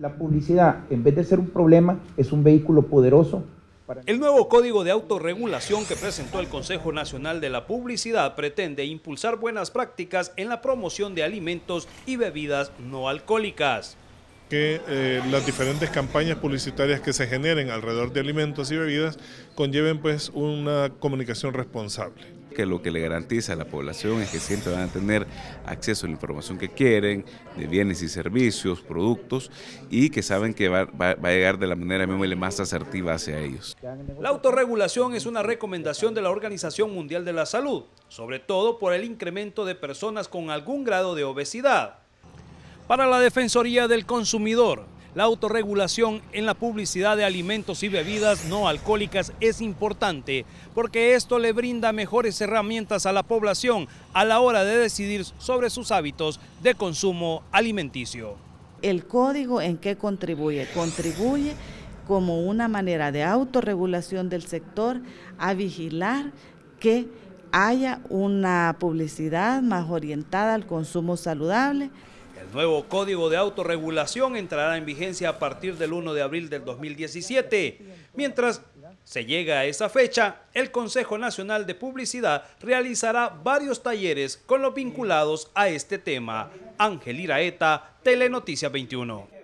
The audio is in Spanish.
la publicidad, en vez de ser un problema, es un vehículo poderoso. El nuevo código de autorregulación que presentó el Consejo Nacional de la Publicidad pretende impulsar buenas prácticas en la promoción de alimentos y bebidas no alcohólicas que eh, las diferentes campañas publicitarias que se generen alrededor de alimentos y bebidas conlleven pues una comunicación responsable que lo que le garantiza a la población es que siempre van a tener acceso a la información que quieren, de bienes y servicios, productos, y que saben que va, a llegar de la manera más asertiva hacia ellos. La autorregulación es una recomendación de la Organización Mundial de la Salud, sobre todo por el incremento de personas con algún grado de obesidad. Para la Defensoría del Consumidor, la autorregulación en la publicidad de alimentos y bebidas no alcohólicas es importante porque esto le brinda mejores herramientas a la población a la hora de decidir sobre sus hábitos de consumo alimenticio. ¿El código en qué contribuye? Contribuye como una manera de autorregulación del sector a vigilar que haya una publicidad más orientada al consumo saludable. El nuevo Código de Autorregulación entrará en vigencia a partir del 1 de abril del 2017. Mientras se llega a esa fecha, el Consejo Nacional de Publicidad realizará varios talleres con los vinculados a este tema. Ángel Iraeta, Telenoticias 21.